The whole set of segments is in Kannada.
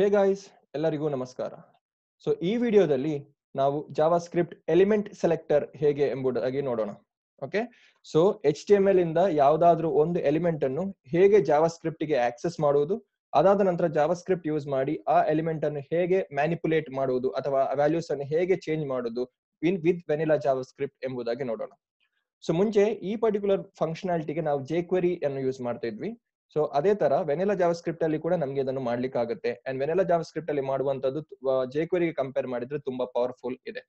ಹೇ ಗಾಯ್ಸ್ ಎಲ್ಲರಿಗೂ ನಮಸ್ಕಾರ ಸೊ ಈ ವಿಡಿಯೋದಲ್ಲಿ ನಾವು ಜಾವಾ ಸ್ಕ್ರಿಪ್ಟ್ ಎಲಿಮೆಂಟ್ ಸೆಲೆಕ್ಟರ್ ಹೇಗೆ ಎಂಬುದಾಗಿ ನೋಡೋಣ okay so H T M L ಇಂದ ಯಾವುದಾದ್ರೂ ಒಂದು ಎಲಿಮೆಂಟ್ ಅನ್ನು ಹೇಗೆ ಜಾವಾ ಗೆ ಆಕ್ಸೆಸ್ ಮಾಡುವುದು ಅದಾದ ನಂತರ ಜಾವಾ ಸ್ಕ್ರಿಪ್ಟ್ ಯೂಸ್ ಮಾಡಿ ಆ ಎಲಿಮೆಂಟ್ ಅನ್ನು ಹೇಗೆ ಮ್ಯಾನಿಪುಲೇಟ್ ಮಾಡುವುದು ಅಥವಾ ವ್ಯಾಲ್ಯೂಸ್ ಅನ್ನು ಹೇಗೆ ಚೇಂಜ್ ಮಾಡುವುದು win with vanilla JavaScript ಎಂಬುದಾಗಿ ನೋಡೋಣ ಸೊ ಮುಂಚೆ ಈ ಪರ್ಟಿಕ್ಯುಲರ್ ಫಂಕ್ಷನಾಲಿಟಿಗೆ ನಾವು ಜೆ ಅನ್ನು ಯೂಸ್ ಮಾಡ್ತಾ ಇದ್ವಿ ಸೊ ಅದೇ ತರ ವೆನೆಲಾ ಜಾವ ಸ್ಕ್ರಿಪ್ಟ್ ಅಲ್ಲಿ ಕೂಡ ನಮ್ಗೆ ಇದನ್ನು ಮಾಡ್ಲಿಕ್ಕೆ ಆಗುತ್ತೆ ಅಂಡ್ ವೆನೆಲಾ ಜಾವ ಸ್ಕ್ರಿಪ್ಟ್ ಅಲ್ಲಿ ಮಾಡುವಂತದ್ದು ಜೇಕ್ವೆರಿಗೆ ಕಂಪೇರ್ ಮಾಡಿದ್ರೆ ತುಂಬಾ ಪವರ್ಫುಲ್ ಇದೆ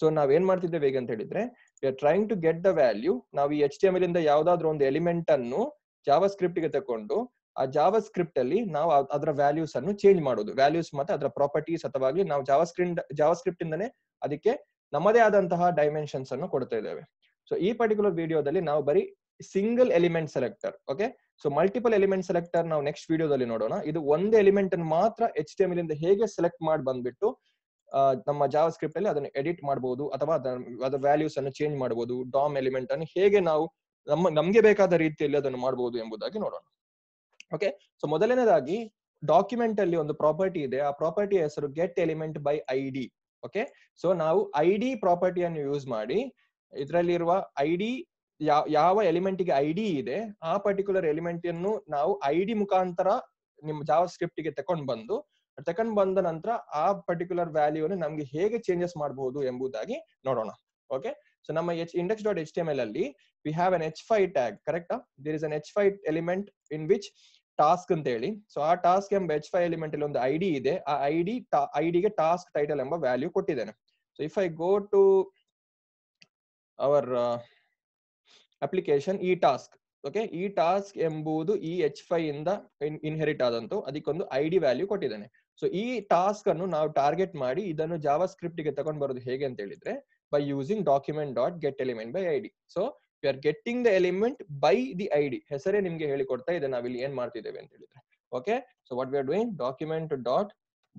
ಸೊ ನಾವ್ ಏನ್ ಮಾಡ್ತಿದ್ದೇವೆ ಹೇಗೆ ಅಂತ ಹೇಳಿದ್ರೆ trying to get the value ನಾವು ಈ ಎಚ್ ಟಿ ಎಲ್ ಇಂದ ಯಾವ್ದಾದ್ರು ಒಂದು ಎಲಿಮೆಂಟ್ ಅನ್ನು ಜಾವ ಸ್ಕ್ರಿಪ್ಟ್ ಗೆ ತಕೊಂಡು ಆ ಜಾವ ಸ್ಕ್ರಿಪ್ಟ್ ಅಲ್ಲಿ ನಾವು ಅದರ ವ್ಯಾಲ್ಯೂಸ್ ಅನ್ನು ಚೇಂಜ್ ಮಾಡೋದು ವ್ಯಾಲ್ಯೂಸ್ ಮತ್ತೆ ಅದರ ಪ್ರಾಪರ್ಟೀಸ್ ಅಥವಾ ನಾವು ಜಾವ ಜಾವ ಸ್ಕ್ರಿಪ್ಟ್ ಇಂದನೇ ಅದಕ್ಕೆ ನಮ್ಮದೇ ಆದಂತಹ ಡೈಮೆನ್ಷನ್ಸ್ ಅನ್ನು ಕೊಡ್ತಾ ಇದ್ದೇವೆ ಸೊ ಈ ಪರ್ಟಿಕ್ಯುಲರ್ ವಿಡಿಯೋದಲ್ಲಿ ನಾವು ಬರೀ single element selector okay so multiple element selector ನಾವು ನೆಕ್ಸ್ಟ್ ವಿಡಿಯೋದಲ್ಲಿ ನೋಡೋಣ ಇದು ಒಂದೇ ಎಲಿಮೆಂಟ್ ಅನ್ನು ಮಾತ್ರ ಎಚ್ ಟಿ ಎಮ್ ಇಂದ ಹೇಗೆ ಸೆಲೆಕ್ಟ್ ಮಾಡಿ ಬಂದ್ಬಿಟ್ಟು ನಮ್ಮ ಜಾವ ಸ್ಕ್ರಿಪ್ಟ್ ಅಲ್ಲಿ ಅದನ್ನು ಎಡಿಟ್ ಮಾಡಬಹುದು ಅಥವಾ ಅದರ ವ್ಯಾಲ್ಯೂಸ್ ಅನ್ನು ಚೇಂಜ್ ಮಾಡಬಹುದು ಡಾಮ್ ಎಲಿಮೆಂಟ್ ಅನ್ನು ಹೇಗೆ ನಾವು ನಮ್ಮ ನಮಗೆ ಬೇಕಾದ ರೀತಿಯಲ್ಲಿ ಅದನ್ನು ಮಾಡಬಹುದು ಎಂಬುದಾಗಿ ನೋಡೋಣ ಓಕೆ ಸೊ ಮೊದಲನೇದಾಗಿ ಡಾಕ್ಯುಮೆಂಟ್ ಅಲ್ಲಿ ಒಂದು ಪ್ರಾಪರ್ಟಿ ಇದೆ ಆ ಪ್ರಾಪರ್ಟಿ ಹೆಸರು get element by I D okay so ನಾವು ಐ ಡಿ ಪ್ರಾಪರ್ಟಿಯನ್ನು ಯೂಸ್ ಮಾಡಿ ಇದರಲ್ಲಿರುವ ಐ ಡಿ ಯಾವ ಯಾವ ಎಲಿಮೆಂಟ್ ಗೆ ಐಡಿ ಇದೆ ಆ ಪರ್ಟಿಕ್ಯುಲರ್ ಎಲಿಮೆಂಟ್ ಅನ್ನು ನಾವು ಐಡಿ ಮುಖಾಂತರ ನಿಮ್ಮ ಜಾವ ಸ್ಕ್ರಿಪ್ಟ್ ಗೆ ತಕೊಂಡ್ ಬಂದು ತಕೊಂಡ್ ಬಂದ ನಂತರ ಆ ಪರ್ಟಿಕ್ಯುಲರ್ ವ್ಯಾಲ್ಯೂ ಅನ್ನು ನಮ್ಗೆ ಹೇಗೆ ಚೇಂಜಸ್ ಮಾಡಬಹುದು ಎಂಬುದಾಗಿ ನೋಡೋಣ ಓಕೆ ಸೊ ನಮ್ಮ H index dot H T M L ಅಲ್ಲಿ we have an H five tag correct there is an H five element in which task ಅಂತ ಹೇಳಿ ಸೊ ಆ ಟಾಸ್ಕ್ ಎಂಬ ಎಚ್ ಫೈ ಎಲಿಮೆಂಟ್ ಅಲ್ಲಿ ಒಂದು ಐಡಿ ಇದೆ ಆ ಐಡಿ ಐಡಿಗೆ ಟಾಸ್ಕ್ ಟೈಟಲ್ ಎಂಬ ವ್ಯಾಲ್ಯೂ ಕೊಟ್ಟಿದ್ದೇನೆ so if I go to our application ಈ ಟಾಸ್ಕ್ ಓಕೆ ಈ ಟಾಸ್ಕ್ ಎಂಬುದು ಈ ಎಚ್ ಫೈ ಇಂದ ಇನ್ಹೆರಿಟ್ ಆದಂತು ಅದಕ್ಕೊಂದು ಐ ಡಿ ವ್ಯಾಲ್ಯೂ ಕೊಟ್ಟಿದ್ದಾನೆ ಸೊ ಈ ಟಾಸ್ಕ್ ಅನ್ನು ನಾವು ಟಾರ್ಗೆಟ್ ಮಾಡಿ ಇದನ್ನು ಜಾವಾ ಸ್ಕ್ರಿಪ್ಟ್ ಗೆ ತಗೊಂಡ್ ಬರೋದು ಹೇಗೆ ಅಂತ ಹೇಳಿದ್ರೆ by using document dot get element by I D so you are getting the element by the I D ಹೆಸರೇ ನಿಮ್ಗೆ ಹೇಳಿಕೊಡ್ತಾ ಇದೆ ನಾವು ಇಲ್ಲಿ ಏನ್ ಮಾಡ್ತಿದ್ದೇವೆ ಅಂತ ಹೇಳಿದ್ರೆ okay so what we are doing document dot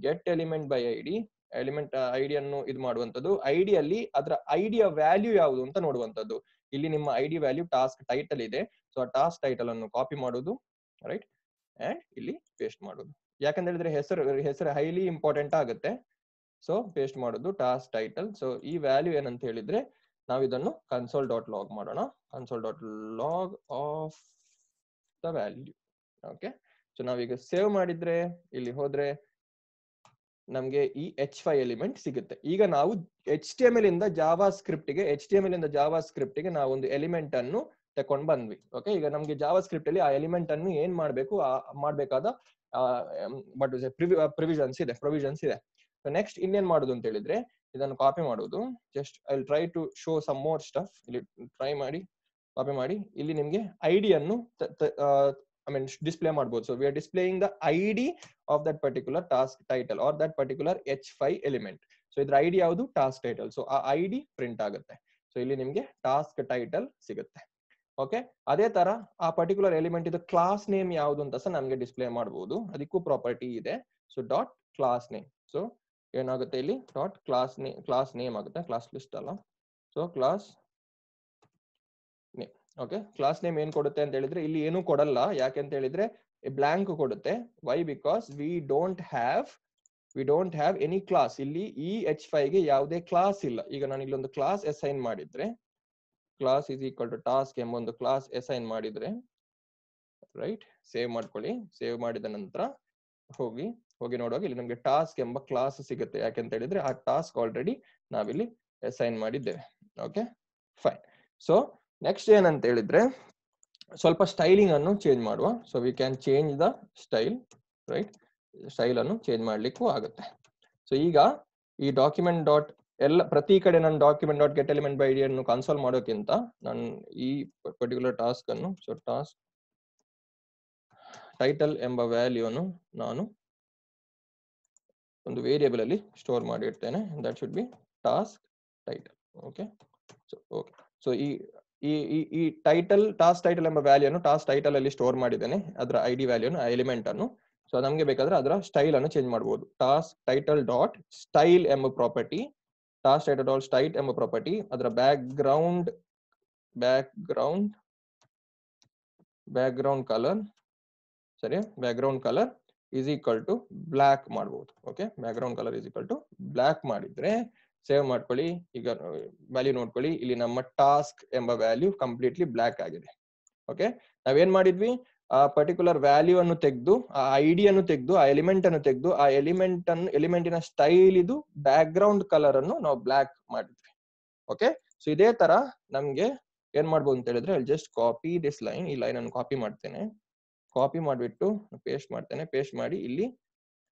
get element by I D element ಐಡಿಯನ್ನು ಇದು ಮಾಡುವಂತದ್ದು ಐಡಿಯಲ್ಲಿ ಅದರ ಐಡಿಯ ವ್ಯಾಲ್ಯೂ ಯಾವುದು ಅಂತ ನೋಡುವಂಥದ್ದು ಇಲ್ಲಿ ನಿಮ್ಮ ಐಡಿ ವ್ಯಾಲ್ಯೂ ಟಾಸ್ಕ್ ಟೈಟಲ್ ಇದೆ ಸೊ ಆ ಟಾಸ್ಕ್ ಟೈಟಲ್ ಅನ್ನು ಕಾಪಿ ಮಾಡೋದು ರೈಟ್ ಅಂಡ್ ಇಲ್ಲಿ ಪೇಸ್ಟ್ ಮಾಡುದು ಯಾಕಂತ ಹೇಳಿದ್ರೆ ಹೆಸರು ಹೆಸರು ಹೈಲಿ ಇಂಪಾರ್ಟೆಂಟ್ ಆಗುತ್ತೆ ಸೊ ಪೇಸ್ಟ್ ಮಾಡುದು ಟಾಸ್ಕ್ ಟೈಟಲ್ ಸೊ ಈ ವ್ಯಾಲ್ಯೂ ಏನಂತ ಹೇಳಿದ್ರೆ ನಾವು ಇದನ್ನು ಕನ್ಸೋಲ್ ಡಾಟ್ ಲಾಗ್ ಮಾಡೋಣ console dot log of the value okay so ನಾವೀಗ ಸೇವ್ ಮಾಡಿದ್ರೆ ಇಲ್ಲಿ ಹೋದ್ರೆ ನಮ್ಗೆ ಈ ಎಚ್ ಫೈ ಎಲಿಮೆಂಟ್ ಸಿಗುತ್ತೆ ಈಗ ನಾವು ಎಚ್ ಟಿ ಎಮ್ ಎಲ್ ಇಂದ ಜಾವಾ ಸ್ಕ್ರಿಪ್ಟ್ ಗೆ ಎಚ್ ಟಿ ಎಮ್ ಎಲ್ ಇಂದ ಜಾವಾ ಸ್ಕ್ರಿಪ್ಟ್ ನಾವು ಒಂದು ಎಲಿಮೆಂಟ್ ಅನ್ನು ತಕೊಂಡ್ ಬಂದ್ವಿ ಓಕೆ ಈಗ ನಮ್ಗೆ ಜಾವಾ ಸ್ಕ್ರಿಪ್ಟ್ ಅಲ್ಲಿ ಆ ಎಲಿಮೆಂಟ್ ಅನ್ನು ಏನ್ ಮಾಡ್ಬೇಕು ಮಾಡ್ಬೇಕಾದ ಬಟ್ ಪ್ರಿವಿಷನ್ಸ್ ಇದೆ ಪ್ರೊವಿಷನ್ಸ್ ಇದೆ ನೆಕ್ಸ್ಟ್ ಇನ್ನೇನ್ ಮಾಡುದು ಅಂತ ಹೇಳಿದ್ರೆ ಇದನ್ನು ಕಾಪಿ ಮಾಡೋದು just I try to show some more stuff ಇಲ್ಲಿ ಟ್ರೈ ಮಾಡಿ ಕಾಪಿ ಮಾಡಿ ಇಲ್ಲಿ ನಿಮ್ಗೆ ಐಡಿಯನ್ನು I mean, display ಮಾಡ್ಬೋದು. So we are displaying the ID of that particular task title or that particular H5 element. So ಇದ್ರ ಐಡಿ ಯಾವುದು ಟಾಸ್ಕ್ ಟೈಟಲ್ So ಆ ಐಡಿ print ಆಗುತ್ತೆ. ಸೊ ಇಲ್ಲಿ ನಿಮಗೆ ಟಾಸ್ಕ್ ಟೈಟಲ್ ಸಿಗುತ್ತೆ ಓಕೆ ಅದೇ ತರ ಆ ಪರ್ಟಿಕ್ಯುಲರ್ ಎಲಿಮೆಂಟ್ ಇದು ಕ್ಲಾಸ್ ನೇಮ್ ಯಾವುದು ಅಂತ ಸಹ ನಮಗೆ ಡಿಸ್ಪ್ಲೇ ಮಾಡಬಹುದು ಅದಕ್ಕೂ ಪ್ರಾಪರ್ಟಿ ಇದೆ so dot class name so ಏನಾಗುತ್ತೆ ಇಲ್ಲಿ dot class name class name ಆಗುತ್ತೆ ಕ್ಲಾಸ್ ಲಿಸ್ಟ್ ಅಲ್ಲ so class okay class name ಏನ್ ಕೊಡುತ್ತೆ ಅಂತ ಹೇಳಿದ್ರೆ ಇಲ್ಲಿ ಏನು ಕೊಡಲ್ಲ ಯಾಕೆ ಅಂತ ಹೇಳಿದ್ರೆ ಬ್ಲಾಂಕ್ ಕೊಡುತ್ತೆ why because we don't have we don't have any class ಇಲ್ಲಿ ಇ e ಎಚ್ ಗೆ ಯಾವುದೇ ಕ್ಲಾಸ್ ಇಲ್ಲ ಈಗ ನಾನು ಒಂದು ಕ್ಲಾಸ್ ಅಸೈನ್ ಮಾಡಿದ್ರೆ class is equal to task ಎಂಬ ಒಂದು ಕ್ಲಾಸ್ ಅಸೈನ್ ಮಾಡಿದ್ರೆ ರೈಟ್ ಸೇವ್ ಮಾಡ್ಕೊಳ್ಳಿ ಸೇವ್ ಮಾಡಿದ ನಂತರ ಹೋಗಿ ಹೋಗಿ ನೋಡುವಾಗ ಇಲ್ಲಿ ನಮಗೆ ಟಾಸ್ಕ್ ಎಂಬ ಕ್ಲಾಸ್ ಸಿಗುತ್ತೆ ಯಾಕೆಂತ ಹೇಳಿದ್ರೆ ಆ ಟಾಸ್ಕ್ ಆಲ್ರೆಡಿ ನಾವಿಲ್ಲಿ ಅಸೈನ್ ಮಾಡಿದ್ದೇವೆ ಓಕೆ ಫೈನ್ ಸೊ ನೆಕ್ಸ್ಟ್ ಏನಂತ ಹೇಳಿದ್ರೆ ಸ್ವಲ್ಪ ಸ್ಟೈಲಿಂಗ್ ಅನ್ನು ಚೇಂಜ್ ಮಾಡುವ so we can change the style right style ಅನ್ನು ಚೇಂಜ್ ಮಾಡ್ಲಿಕ್ಕೂ ಆಗುತ್ತೆ ಸೊ ಈಗ ಈ ಡಾಕ್ಯುಮೆಂಟ್ ಡಾಟ್ ಎಲ್ಲ ಪ್ರತಿ ಕಡೆ ನನ್ನ document dot get element by ID ಅನ್ನು ಮಾಡೋಕ್ಕಿಂತ ನಾನು ಈ ಪರ್ಟಿಕ್ಯುಲರ್ ಟಾಸ್ಕ್ ಅನ್ನು ಸೊ ಟಾಸ್ಕ್ ಟೈಟಲ್ ಎಂಬ ವ್ಯಾಲ್ಯೂ ಅನ್ನು ನಾನು ಒಂದು ವೇರಿಯಬಲ್ ಅಲ್ಲಿ ಸ್ಟೋರ್ ಮಾಡಿರ್ತೇನೆ that should be task title okay so okay so ಈ ಈ ಈ ಟೈಟಲ್ ಟಾಸ್ ಟೈಟಲ್ ಎಂಬ ಅನ್ನು ಟಾಸ್ ಟೈಟಲ್ ಅಲ್ಲಿ ಸ್ಟೋರ್ ಮಾಡಿದ್ದೇನೆ ಅದರ ಐ ಡಿ ಅನ್ನು ಎಲಿಮೆಂಟ್ ಅನ್ನು ಸೊ ನಮಗೆ ಬೇಕಾದ್ರೆ ಅದರ ಸ್ಟೈಲ್ ಅನ್ನು ಚೇಂಜ್ ಮಾಡಬಹುದು ಟಾಸ್ ಟೈಟಲ್ ಡಾಟ್ ಸ್ಟೈಲ್ ಎಂಬ property task title dot style ಎಂಬ ಪ್ರಾಪರ್ಟಿ ಅದರ background background background colour ಸರಿ background colour is equal to black ಮಾಡಬಹುದು okay background colour is equal to black ಮಾಡಿದ್ರೆ ಸೇವ್ ಮಾಡ್ಕೊಳ್ಳಿ ಈಗ ವ್ಯಾಲ್ಯೂ ನೋಡ್ಕೊಳ್ಳಿ ಇಲ್ಲಿ ನಮ್ಮ ಟಾಸ್ಕ್ ಎಂಬ ವ್ಯಾಲ್ಯೂ ಕಂಪ್ಲೀಟ್ಲಿ ಬ್ಲಾಕ್ ಆಗಿದೆ ಓಕೆ ನಾವೇನ್ ಮಾಡಿದ್ವಿ ಆ ಪರ್ಟಿಕ್ಯುಲರ್ ವ್ಯಾಲ್ಯೂ ಅನ್ನು ತೆಗೆದು ಆ ಐಡಿಯನ್ನು ತೆಗೆದು ಆ ಎಲಿಮೆಂಟ್ ಅನ್ನು ತೆಗೆದು ಆ ಎಲಿಮೆಂಟ್ ಅನ್ನು ಎಲಿಮೆಂಟಿನ ಸ್ಟೈಲ್ ಇದು ಬ್ಯಾಕ್ ಗ್ರೌಂಡ್ ಕಲರ್ ಅನ್ನು ನಾವು ಬ್ಲಾಕ್ ಮಾಡಿದ್ವಿ ಓಕೆ ಸೊ ಇದೇ ತರ ನಮ್ಗೆ ಏನ್ ಮಾಡ್ಬೋದು ಅಂತ ಹೇಳಿದ್ರೆ ಜಸ್ಟ್ ಕಾಪಿ ದಿಸ್ ಲೈನ್ ಈ ಲೈನ್ ಅನ್ನು ಕಾಪಿ ಮಾಡ್ತೇನೆ ಕಾಪಿ ಮಾಡಿಬಿಟ್ಟು ಪೇಸ್ಟ್ ಮಾಡ್ತೇನೆ ಪೇಸ್ಟ್ ಮಾಡಿ ಇಲ್ಲಿ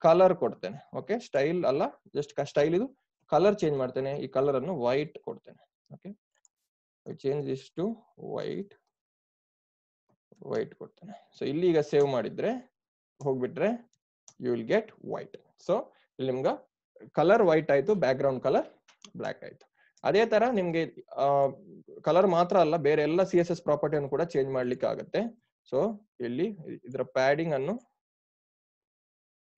ಕಲರ್ ಕೊಡ್ತೇನೆ ಓಕೆ ಸ್ಟೈಲ್ ಅಲ್ಲ ಜಸ್ಟ್ ಸ್ಟೈಲ್ ಇದು ಕಲರ್ ಚೇಂಜ್ ಮಾಡ್ತೇನೆ ಈ ಕಲರ್ ಅನ್ನು ವೈಟ್ ಕೊಡ್ತೇನೆ okay change is to white white ಕೊಡ್ತೇನೆ ಸೊ ಇಲ್ಲಿ ಈಗ ಸೇವ್ ಮಾಡಿದ್ರೆ ಹೋಗ್ಬಿಟ್ರೆ you will get white so ಇಲ್ಲಿ ನಿಮ್ಗೆ ಕಲರ್ ವೈಟ್ ಆಯ್ತು ಬ್ಯಾಕ್ ಗ್ರೌಂಡ್ ಕಲರ್ ಬ್ಲ್ಯಾಕ್ ಆಯ್ತು ಅದೇ ತರ ನಿಮ್ಗೆ ಕಲರ್ ಮಾತ್ರ ಅಲ್ಲ ಬೇರೆ ಎಲ್ಲ ಸಿ ಎಸ್ ಎಸ್ ಪ್ರಾಪರ್ಟಿಯನ್ನು ಕೂಡ ಚೇಂಜ್ ಮಾಡ್ಲಿಕ್ಕೆ ಆಗುತ್ತೆ ಸೊ ಇಲ್ಲಿ ಇದರ ಪ್ಯಾಡಿಂಗ್ ಅನ್ನು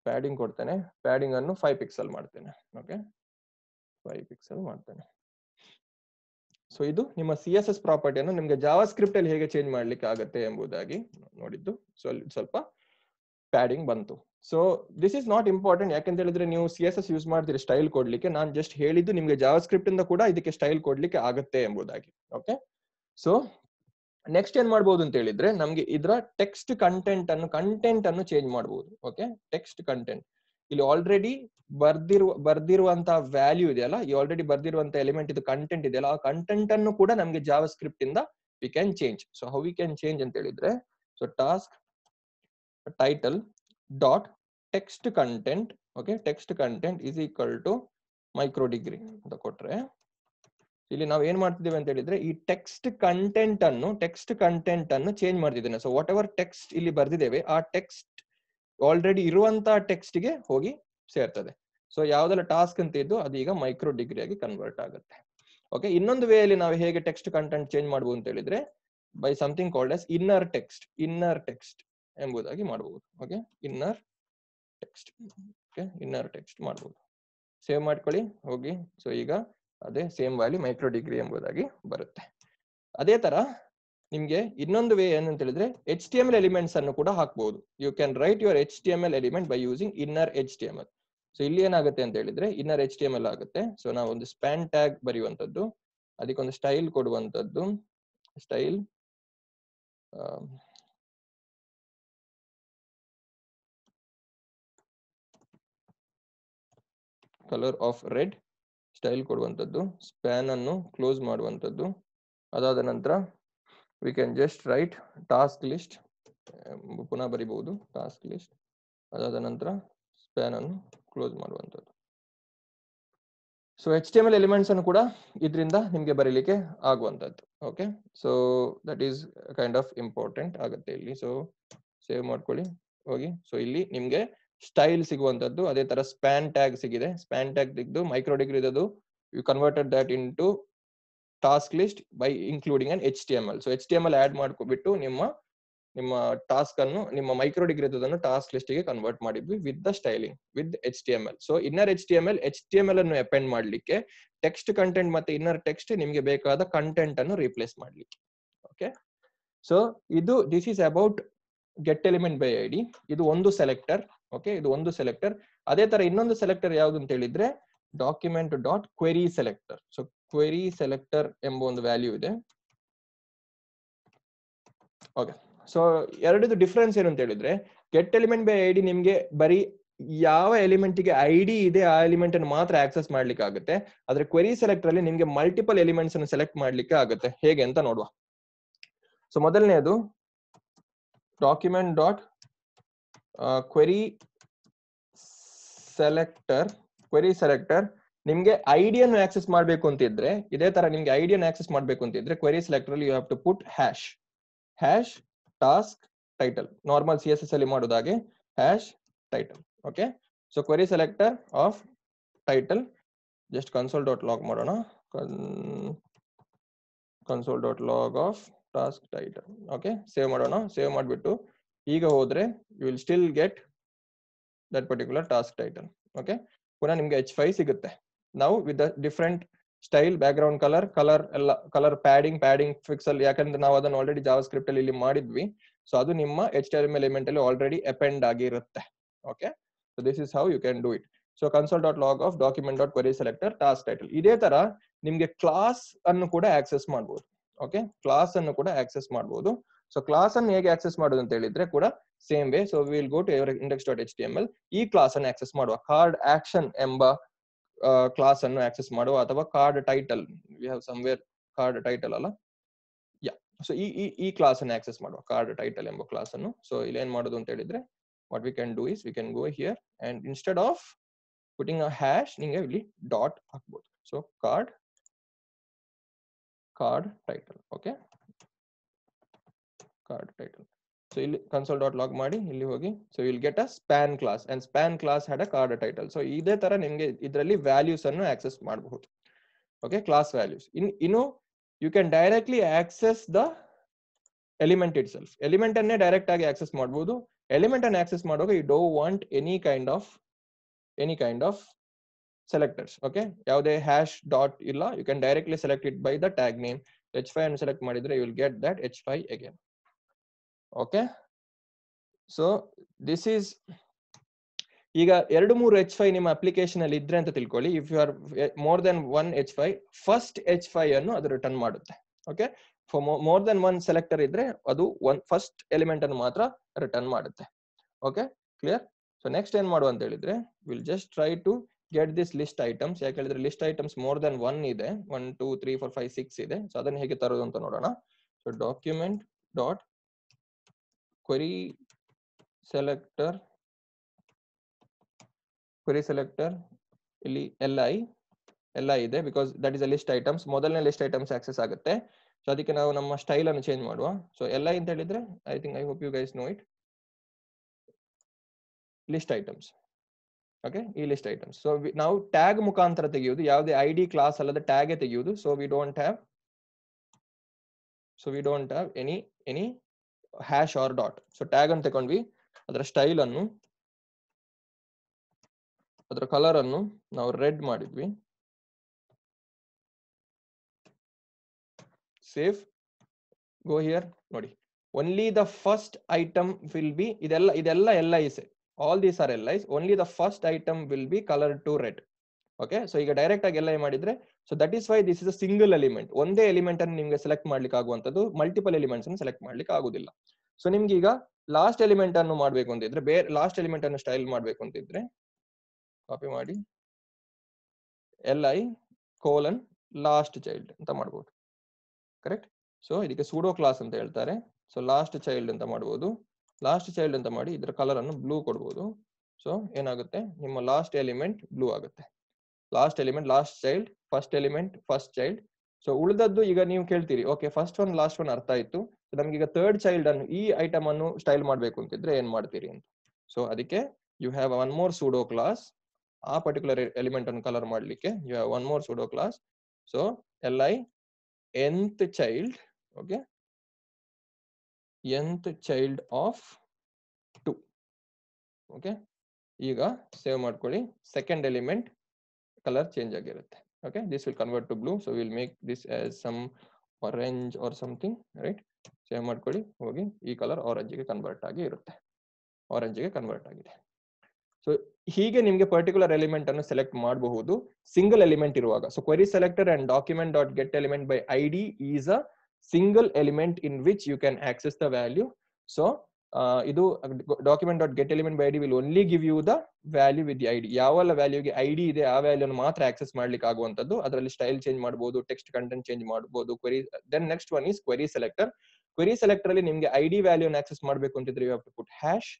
ಪ್ಯಾಡಿಂಗ್ ಕೊಡ್ತೇನೆ ಪ್ಯಾಡಿಂಗ್ ಅನ್ನು ಫೈವ್ ಪಿಕ್ಸೆಲ್ ಮಾಡ್ತೇನೆ ಓಕೆ ಫೈವ್ ಪಿಕ್ಸೆಲ್ ಮಾಡ್ತೇನೆ ಸೊ ಇದು ನಿಮ್ಮ ಸಿ ಎಸ್ ಎಸ್ ಪ್ರಾಪರ್ಟಿಯನ್ನು ನಿಮ್ಗೆ ಜಾವಾ ಸ್ಕ್ರಿಪ್ಟ್ ಅಲ್ಲಿ ಹೇಗೆ ಚೇಂಜ್ ಮಾಡ್ಲಿಕ್ಕೆ ಆಗುತ್ತೆ ಎಂಬುದಾಗಿ ನೋಡಿದ್ದು ಸ್ವಲ್ಪ ಪ್ಯಾಡಿಂಗ್ ಬಂತು so this is not important ಯಾಕೆಂತ ಹೇಳಿದ್ರೆ ನೀವು ಸಿ ಎಸ್ ಎಸ್ ಯೂಸ್ ಮಾಡ್ತೀರಿ ಸ್ಟೈಲ್ ಕೊಡ್ಲಿಕ್ಕೆ ನಾನು ಜಸ್ಟ್ ಹೇಳಿದ್ದು ನಿಮ್ಗೆ ಜಾವಾ ಸ್ಕ್ರಿಪ್ಟ್ ಇಂದ ಕೂಡ ಇದಕ್ಕೆ ಸ್ಟೈಲ್ ಕೊಡ್ಲಿಕ್ಕೆ ಆಗುತ್ತೆ ಎಂಬುದಾಗಿ ಓಕೆ ಸೊ ನೆಕ್ಸ್ಟ್ ಏನ್ ಮಾಡ್ಬೋದು ಅಂತ ಹೇಳಿದ್ರೆ ನಮ್ಗೆ ಇದರ ಟೆಕ್ಸ್ಟ್ ಕಂಟೆಂಟ್ ಅನ್ನು ಕಂಟೆಂಟ್ ಅನ್ನು ಚೇಂಜ್ ಮಾಡಬಹುದು ಓಕೆ ಟೆಕ್ಸ್ಟ್ ಕಂಟೆಂಟ್ ಇಲ್ಲಿ ಆಲ್ರೆಡಿ ಬರ್ದಿರುವ ಬರ್ದಿರುವಂತಹ ವ್ಯಾಲ್ಯೂ ಇದೆಯಲ್ಲ ಈ ಆಲ್ರೆಡಿ ಬರ್ದಿರುವಂತಹ ಎಲಿಮೆಂಟ್ ಇದು ಕಂಟೆಂಟ್ ಇದೆಯಲ್ಲ ಆ ಕಂಟೆಂಟ್ ಅನ್ನು ಕೂಡ ನಮ್ಗೆ ಜಾವ ಸ್ಕ್ರಿಪ್ಟ್ ಇಂದ we can change so how we can change ಅಂತ ಹೇಳಿದ್ರೆ so task title dot text content okay text content is equal to micro degree ಅಂತ ಕೊಟ್ರೆ ಇಲ್ಲಿ ನಾವು ಏನ್ ಮಾಡ್ತಿದ್ದೇವೆ ಅಂತ ಹೇಳಿದ್ರೆ ಈ ಟೆಕ್ಸ್ಟ್ ಕಂಟೆಂಟ್ ಅನ್ನು ಟೆಕ್ಸ್ಟ್ ಕಂಟೆಂಟ್ ಅನ್ನು ಚೇಂಜ್ ಮಾಡ್ತಿದ್ದೇನೆ ಸೊ ವಾಟ್ ಎವರ್ ಟೆಕ್ಸ್ಟ್ ಇಲ್ಲಿ ಬರ್ದಿದ್ದೇವೆ ಆ ಟೆಕ್ಸ್ಟ್ ಆಲ್ರೆಡಿ ಇರುವಂತಹ ಟೆಕ್ಸ್ಟ್ ಗೆ ಹೋಗಿ ಸೇರ್ತದೆ ಸೊ ಯಾವ್ದೆಲ್ಲ ಟಾಸ್ಕ್ ಅಂತ ಇದ್ದು ಅದು ಈಗ ಮೈಕ್ರೋ ಡಿಗ್ರಿ ಆಗಿ ಕನ್ವರ್ಟ್ ಆಗುತ್ತೆ ಓಕೆ ಇನ್ನೊಂದು ವೇಯಲ್ಲಿ ನಾವು ಹೇಗೆ ಟೆಕ್ಸ್ಟ್ ಕಂಟೆಂಟ್ ಚೇಂಜ್ ಮಾಡಬಹುದು ಅಂತ ಹೇಳಿದ್ರೆ by something called as inner text inner text ಎಂಬುದಾಗಿ ಮಾಡಬಹುದು okay inner text okay inner text ಮಾಡಬಹುದು ಸೇವ್ ಮಾಡ್ಕೊಳ್ಳಿ ಹೋಗಿ ಸೊ ಈಗ ಅದೇ ಸೇಮ್ ವ್ಯಾಲಿ ಮೈಕ್ರೋ ಡಿಗ್ರಿ ಎಂಬುದಾಗಿ ಬರುತ್ತೆ ಅದೇ ತರ ನಿಮ್ಗೆ ಇನ್ನೊಂದು ವೇ ಏನಂತ ಹೇಳಿದ್ರೆ H T M L elements ಅನ್ನು ಕೂಡ ಹಾಕಬಹುದು you can write your H T M L element by using inner H T M L so ಇಲ್ಲಿ ಏನಾಗುತ್ತೆ ಅಂತ ಹೇಳಿದ್ರೆ inner H T M L ಆಗುತ್ತೆ ಸೊ ನಾವು ಒಂದು ಸ್ಪ್ಯಾನ್ ಟ್ಯಾಗ್ ಬರೆಯುವಂತದ್ದು ಅದಕ್ಕೊಂದು ಸ್ಟೈಲ್ ಕೊಡುವಂತದ್ದು style colour of red style ಕೊಡುವಂಥದ್ದು ಸ್ಪ್ಯಾನ್ um, ಅನ್ನು ಕ್ಲೋಸ್ ಮಾಡುವಂಥದ್ದು ಅದಾದ ನಂತರ we can just write task list ಪುನಃ ಬರಿಬಹುದು ಟಾಸ್ಕ್ ಲಿಸ್ಟ್ ಅದಾದ ನಂತರ ಸ್ಪ್ಯಾನ್ ಅನ್ನು ಕ್ಲೋಸ್ ಮಾಡುವಂಥದ್ದು so H T M L elements ಅನ್ನು ಕೂಡ ಇದರಿಂದ ನಿಮಗೆ ಬರೀಲಿಕ್ಕೆ ಆಗುವಂಥದ್ದು okay so that is kind of important ಆಗುತ್ತೆ ಇಲ್ಲಿ ಸೊ ಸೇವ್ ಮಾಡ್ಕೊಳ್ಳಿ ಹೋಗಿ ಸೊ ಇಲ್ಲಿ ನಿಮಗೆ ಸ್ಟೈಲ್ ಸಿಗುವಂತದ್ದು ಅದೇ ತರ ಸ್ಪ್ಯಾನ್ ಟ್ಯಾಗ್ ಸಿಗಿದೆ ಸ್ಪ್ಯಾನ್ ಟ್ಯಾಗ್ ತೆಗೆದು ಮೈಕ್ರೋ ಇದ್ದು you converted that into task list by including an H T M L so H T M L add ಮಾಡ್ಕೊಬಿಟ್ಟು ನಿಮ್ಮ ನಿಮ್ಮ ಟಾಸ್ಕ್ ಅನ್ನು ನಿಮ್ಮ ಮೈಕ್ರೋ ಡಿಗ್ರಿ ಟಾಸ್ಕ್ ಲಿಸ್ಟ್ ಗೆ ಕನ್ವರ್ಟ್ ಮಾಡಿದ್ವಿ with the styling with H T M L so inner H T M L H T M L ಅನ್ನು ಅಪೆಂಡ್ ಮಾಡ್ಲಿಕ್ಕೆ ಟೆಕ್ಸ್ಟ್ ಕಂಟೆಂಟ್ ಮತ್ತೆ ಇನ್ನರ್ ಟೆಕ್ಸ್ಟ್ ನಿಮಗೆ ಬೇಕಾದ ಕಂಟೆಂಟ್ ಅನ್ನು ರೀಪ್ಲೇಸ್ ಮಾಡ್ಲಿಕ್ಕೆ ಓಕೆ ಸೊ ಇದು this is about get element by I D ಇದು ಒಂದು ಸೆಲೆಕ್ಟರ್ ಓಕೆ ಇದು ಒಂದು ಸೆಲೆಕ್ಟರ್ ಅದೇ ತರ ಇನ್ನೊಂದು ಸೆಲೆಕ್ಟರ್ ಯಾವ್ದು ಅಂತ ಹೇಳಿದ್ರೆ document dot query selector so query selector ಎಂಬ ಒಂದು ವ್ಯಾಲ್ಯೂ ಇದೆ ಓಕೆ ಸೊ ಎರಡದು ಡಿಫ್ರೆನ್ಸ್ ಏನು ಅಂತ ಹೇಳಿದ್ರೆ get element by I D ನಿಮ್ಗೆ ಬರೀ ಯಾವ ಎಲಿಮೆಂಟ್ಗೆ ಐ ಡಿ ಇದೆ ಆ ಎಲಿಮೆಂಟ್ ಅನ್ನು ಮಾತ್ರ ಆಕ್ಸೆಸ್ ಮಾಡ್ಲಿಕ್ಕೆ ಆಗುತ್ತೆ ಆದ್ರೆ ಕ್ವೆರಿ ಸೆಲೆಕ್ಟರ್ ಅಲ್ಲಿ ನಿಮ್ಗೆ ಮಲ್ಟಿಪಲ್ ಎಲಿಮೆಂಟ್ಸ್ ಅನ್ನು ಸೆಲೆಕ್ಟ್ ಮಾಡ್ಲಿಕ್ಕೆ ಆಗುತ್ತೆ ಹೇಗೆ ಅಂತ ನೋಡುವ ಸೊ ಮೊದಲನೇದು document dot query selector query selector ನಿಮ್ಗೆ ಐಡಿಯನ್ನು ಆಕ್ಸೆಸ್ ಮಾಡಬೇಕು ಅಂತಿದ್ರೆ ಇದೇ ತರ ನಿಮ್ಗೆ ಐಡಿಯನ್ನು ಆಕ್ಸೆಸ್ ಮಾಡಬೇಕು ಅಂತಿದ್ರೆ query selector you have to put hash hash task title normal C S S ಅಲ್ಲಿ ಮಾಡೋದಾಗಿ hash title okay so query selector of title just console dot log ಮಾಡೋಣ console dot log of task title okay save ಮಾಡೋಣ ಸೇವ್ ಮಾಡಿಬಿಟ್ಟು ಈಗ ಹೋದ್ರೆ you will still get that particular task title okay ಪುನಃ ನಿಮಗೆ ಎಚ್ ಫೈ ಸಿಗುತ್ತೆ ನಾವು with different style background colour colour ಎಲ್ಲ ಕಲರ್ ಪ್ಯಾಡಿಂಗ್ ಪ್ಯಾಡಿಂಗ್ ಫಿಕ್ಸಲ್ ಯಾಕಂದ್ರೆ ನಾವು ಅದನ್ನ ಆಲ್ರೆಡಿ ಜಾವ ಸ್ಕ್ರಿಪ್ಟ್ ಅಲ್ಲಿ ಇಲ್ಲಿ ಮಾಡಿದ್ವಿ ಸೊ ಅದು ನಿಮ್ಮ ಎಚ್ ಟಿ ಎಮ್ ಎಲಿಮೆಂಟ್ ಅಲ್ಲಿ ಆಲ್ರೆಡಿ ಅಪೆಂಡ್ ಆಗಿರುತ್ತೆ okay so this is how you can do it so console dot log of document dot query selector task title ಇದೇ ತರ ನಿಮ್ಗೆ ಕ್ಲಾಸ್ ಅನ್ನು ಕೂಡ ಆಕ್ಸೆಸ್ ಮಾಡಬಹುದು ಓಕೆ ಕ್ಲಾಸ್ ಅನ್ನು ಕೂಡ ಆಕ್ಸೆಸ್ ಮಾಡಬಹುದು ಸೊ ಕ್ಲಾಸ್ ಅನ್ನು ಹೇಗೆ ಆಕ್ಸೆಸ್ ಮಾಡೋದು ಅಂತ ಹೇಳಿದ್ರೆ ಕೂಡ same way so will go to index dot H T M L ಈ ಕ್ಲಾಸ್ ಅನ್ನು ಆಕ್ಸೆಸ್ ಮಾಡುವ ಕಾರ್ಡ್ ಆಕ್ಷನ್ ಎಂಬ ಕ್ಲಾಸ್ ಅನ್ನು ಆಕ್ಸೆಸ್ ಮಾಡುವ ಅಥವಾ card title we have somewhere card title ಅಲ್ಲ ಯಾ ಸೊ ಈ ಈ ಕ್ಲಾಸ್ ಅನ್ನು ಆಕ್ಸೆಸ್ ಮಾಡುವ ಕಾರ್ಡ್ ಟೈಟಲ್ ಎಂಬ ಕ್ಲಾಸ್ ಅನ್ನು ಸೊ ಇಲ್ಲಿ ಏನ್ ಮಾಡೋದು ಅಂತ ಹೇಳಿದ್ರೆ what we can do is we can go here and instead of putting a hash ನಿಮಗೆ ಇಲ್ಲಿ ಡಾಟ್ ಹಾಕ್ಬೋದು so card card title okay card title ಇಲ್ಲಿ ಕನ್ಸೋಲ್ ಡಾಟ್ ಲಾಗ್ ಮಾಡಿ ಇಲ್ಲಿ ಹೋಗಿ so will get a span class and span class had a card title so ಇದೇ ತರ ನಿಮಗೆ ಇದರಲ್ಲಿ ವ್ಯಾಲ್ಯೂಸ್ ಅನ್ನು ಆಕ್ಸೆಸ್ ಮಾಡಬಹುದು ಓಕೆ ಕ್ಲಾಸ್ ವ್ಯಾಲ್ಯೂಸ್ ಇನ್ ಇನ್ನು you can directly access the element itself element ಅನ್ನೇ ಡೈರೆಕ್ಟ್ ಆಗಿ ಆಕ್ಸೆಸ್ ಮಾಡಬಹುದು ಎಲಿಮೆಂಟ್ ಅನ್ನು ಆಕ್ಸೆಸ್ ಮಾಡುವಾಗ you do want any kind of any kind of selectors okay ಯಾವುದೇ ಹ್ಯಾಶ್ ಡಾಟ್ ಇಲ್ಲ you can directly select it by the tag name H five ಅನ್ನು ಸೆಲೆಕ್ಟ್ ಮಾಡಿದ್ರೆ you will get that H five again okay so this is ಈಗ ಎರಡು ಮೂರು ಎಚ್ ಫೈ ನಿಮ್ಮ ಅಪ್ಲಿಕೇಶನ್ ಅಲ್ಲಿ ಇದ್ರೆ ಅಂತ ತಿಳ್ಕೊಳ್ಳಿ if you are more then one H five first H five ಅನ್ನು ಅದು ರಿಟರ್ನ್ ಮಾಡುತ್ತೆ okay more then one selector ಇದ್ರೆ ಅದು ಒನ್ ಫಸ್ಟ್ ಎಲಿಮೆಂಟ್ ಅನ್ನು ಮಾತ್ರ ರಿಟರ್ನ್ ಮಾಡುತ್ತೆ ಓಕೆ ಕ್ಲಿಯರ್ ಸೊ ನೆಕ್ಸ್ಟ್ ಏನ್ ಮಾಡುವ ಅಂತ ಹೇಳಿದ್ರೆ will just try to get this list items ಯಾಕೆ ಹೇಳಿದ್ರೆ list items more then one ಇದೆ one two three four five six ಇದೆ ಸೊ ಅದನ್ನ ಹೇಗೆ ತರೋದು ಅಂತ ನೋಡೋಣ so document dot query selector query selector ಇಲ್ಲಿ li ಎಲ್ಲ ಇದೆ because that is a list items ಮೊದಲನೇ ಲಿಸ್ಟ್ ಐಟಮ್ಸ್ ಆಕ್ಸೆಸ್ ಆಗುತ್ತೆ ಸೊ ಅದಕ್ಕೆ ನಾವು ನಮ್ಮ ಸ್ಟೈಲ್ ಅನ್ನು ಚೇಂಜ್ ಮಾಡುವ ಸೊ ಎಲ್ಲ ಅಂತ ಹೇಳಿದ್ರೆ I think I hope you guys know it list items okay ಈ ಲಿಸ್ಟ್ ಐಟಮ್ಸ್ ಸೊ ನಾವು ಟ್ಯಾಗ್ ಮುಖಾಂತರ ತೆಗೆಯುವುದು ಯಾವುದೇ ಐ ಡಿ ಕ್ಲಾಸ್ ಅಲ್ಲದ ಟ್ಯಾಗೇ ತೆಗೆಯುವುದು so we don't have so we don't have any any hash or dot so tag ಅಂತ ತಗೊಂಡ್ವಿ ಅದರ ಸ್ಟೈಲ್ ಅನ್ನು ಅದರ ಕಲರ್ ಅನ್ನು ನಾವು ರೆಡ್ ಮಾಡಿದ್ವಿ ಸೇಫ್ ಗೋ ಹಿಯರ್ ನೋಡಿ only the first item will be ಇದೆಲ್ಲ ಇದೆಲ್ಲ L I's all these are L I's only the first item will be colour to red okay so ಈಗ ಡೈರೆಕ್ಟ್ ಆಗಿ ಎಲ್ಲ ಮಾಡಿದ್ರೆ so that is why this is a single element ಒಂದೇ ಎಲಿಮೆಂಟ್ ಅನ್ನು ನಿಮಗೆ ಸೆಲೆಕ್ಟ್ ಮಾಡ್ಲಿಕ್ಕೆ ಆಗುವಂತದ್ದು ಮಲ್ಟಿಪಲ್ ಎಲಿಮೆಂಟ್ಸ್ ಅನ್ನು ಸೆಲೆಕ್ಟ್ ಮಾಡ್ಲಿಕ್ಕೆ ಆಗುದಿಲ್ಲ ಸೊ ನಿಮ್ಗೆ ಈಗ ಲಾಸ್ಟ್ ಎಲಿಮೆಂಟ್ ಅನ್ನು ಮಾಡ್ಬೇಕು ಅಂತಿದ್ರೆ ಬೇರೆ ಲಾಸ್ಟ್ ಎಲಿಮೆಂಟ್ ಅನ್ನು ಸ್ಟೈಲ್ ಮಾಡ್ಬೇಕು ಅಂತಿದ್ರೆ ಕಾಪಿ ಮಾಡಿ L I colon last child ಅಂತ ಮಾಡ್ಬೋದು ಕರೆಕ್ಟ್ ಸೊ ಇದಕ್ಕೆ ಸೂಡೋ ಕ್ಲಾಸ್ ಅಂತ ಹೇಳ್ತಾರೆ ಸೊ ಲಾಸ್ಟ್ ಚೈಲ್ಡ್ ಅಂತ ಮಾಡ್ಬೋದು ಲಾಸ್ಟ್ ಚೈಲ್ಡ್ ಅಂತ ಮಾಡಿ ಇದರ ಕಲರ್ ಅನ್ನು ಬ್ಲೂ ಕೊಡ್ಬೋದು ಸೊ ಏನಾಗುತ್ತೆ ನಿಮ್ಮ ಲಾಸ್ಟ್ ಎಲಿಮೆಂಟ್ ಬ್ಲೂ ಆಗುತ್ತೆ last element last child first element first child so ಉಳಿದದ್ದು ಈಗ ನೀವು ಕೇಳ್ತೀರಿ okay first one last one ಅರ್ಥ ಆಯ್ತು ನಮ್ಗೆ ಈಗ ಥರ್ಡ್ ಚೈಲ್ಡ್ ಅನ್ನು ಈ ಐಟಮ್ ಅನ್ನು ಸ್ಟೈಲ್ ಮಾಡಬೇಕು ಅಂತಿದ್ರೆ ಏನ್ ಮಾಡ್ತೀರಿ ಅಂತ ಸೊ ಅದಕ್ಕೆ you have one more pseudo class ಆ ಪರ್ಟಿಕ್ಯುಲರ್ ಎಲಿಮೆಂಟ್ ಅನ್ನು ಕಲರ್ ಮಾಡ್ಲಿಕ್ಕೆ you have one more pseudo class so L I nth child okay nth child of two okay ಈಗ ಸೇವ್ ಮಾಡ್ಕೊಳ್ಳಿ ಸೆಕೆಂಡ್ ಎಲಿಮೆಂಟ್ color change ಆಗಿರುತ್ತೆ okay this will convert to blue so we'll make this as some orange or something right save ಮಾಡ್ಕೊಳ್ಳಿ ಹೋಗಿ ಈ ಕಲರ್ ಆರೆಂಜ್ ಗೆ ಕನ್ವರ್ಟ್ ಆಗಿ ಇರುತ್ತೆ ಆರೆಂಜ್ ಗೆ ಕನ್ವರ್ಟ್ ಆಗಿದೆ ಸೊ ಹೀಗೆ ನಿಮಗೆ ಪರ್ಟಿಕ್ಯುಲರ್ ಎಲಿಮೆಂಟ್ ಅನ್ನು ಸೆಲೆಕ್ಟ್ ಮಾಡಬಹುದು ಸಿಂಗಲ್ ಎಲಿಮೆಂಟ್ ಇರುವಾಗ so query selector and document dot get element by I D is a single element in which you can access the value so ಇದು document dot get element by D will only give you the value with I D ಯಾವೆಲ್ಲ ವ್ಯಾಲ್ಯೂಗೆ ಐಡಿ ಇದೆ ಆ ವ್ಯಾಲ್ಯೂನ ಮಾತ್ರ ಆಕ್ಸೆಸ್ ಮಾಡ್ಲಿಕ್ಕೆ ಆಗುವಂತದ್ದು ಅದರಲ್ಲಿ ಸ್ಟೈಲ್ ಚೇಂಜ್ ಮಾಡಬಹುದು ಟೆಕ್ಸ್ಟ್ ಕಂಟೆಂಟ್ ಚೇಂಜ್ ಮಾಡಬಹುದು query then next one is query selector query selector ಅಲ್ಲಿ ನಿಮಗೆ ಐಡಿ ವ್ಯಾಲ್ಯೂನ ಆಕ್ಸೆಸ್ ಮಾಡಬೇಕು ಅಂತಿದ್ರೆ you to put hash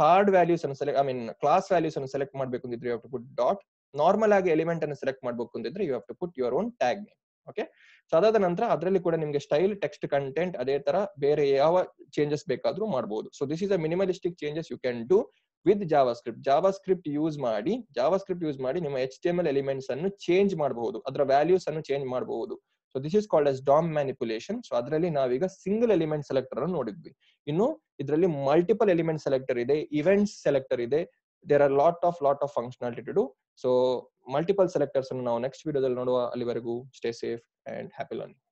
card values ಅನ್ನು select I mean class values ಅನ್ನು ಸೆಲೆಕ್ಟ್ ಮಾಡಬೇಕು ಅಂತಿದ್ರೆ you to put dot normal ಆಗಿ ಎಲಿಮೆಂಟ್ ಅನ್ನು ಸೆಲೆಕ್ಟ್ ಮಾಡಬೇಕು ಅಂತಿದ್ರೆ you have to put your own tag okay so ಅದಾದ ನಂತರ ಅದರಲ್ಲಿ ಕೂಡ ನಿಮಗೆ ಸ್ಟೈಲ್ ಟೆಕ್ಸ್ಟ್ ಕಂಟೆಂಟ್ ಅದೇ ತರ ಬೇರೆ ಯಾವ ಚೇಂಜಸ್ ಬೇಕಾದ್ರೂ ಮಾಡಬಹುದು so this is a minimalistic changes you can do with JavaScript JavaScript use ಮಾಡಿ ಜಾವಾ ಸ್ಕ್ರಿಪ್ಟ್ ಯೂಸ್ ಮಾಡಿ ನಿಮ್ಮ ಎಚ್ ಟಿ ಎಲ್ ಎಲಿಮೆಂಟ್ಸ್ ಅನ್ನು ಚೇಂಜ್ ಮಾಡಬಹುದು ಅದರ ವ್ಯಾಲ್ಯೂಸ್ ಅನ್ನು ಚೇಂಜ್ ಮಾಡಬಹುದು so this is called as DOM manipulation so ಅದರಲ್ಲಿ ನಾವೀಗ ಸಿಂಗಲ್ ಎಲಿಮೆಂಟ್ ಸೆಲೆಕ್ಟರ್ ಅನ್ನು ನೋಡಿದ್ವಿ ಇನ್ನು ಇದರಲ್ಲಿ ಮಲ್ಟಿಪಲ್ ಎಲಿಮೆಂಟ್ ಸೆಲೆಕ್ಟರ್ ಇದೆ ಇವೆಂಟ್ಸ್ ಸೆಲೆಕ್ಟರ್ ಇದೆ there are lot of lot of functionality to do so multiple selectors ನಾವು ನೆಕ್ಸ್ಟ್ ವಿಡಿಯೋದಲ್ಲಿ ನೋಡುವ ಅಲ್ಲಿವರೆಗೂ stay safe and happy learning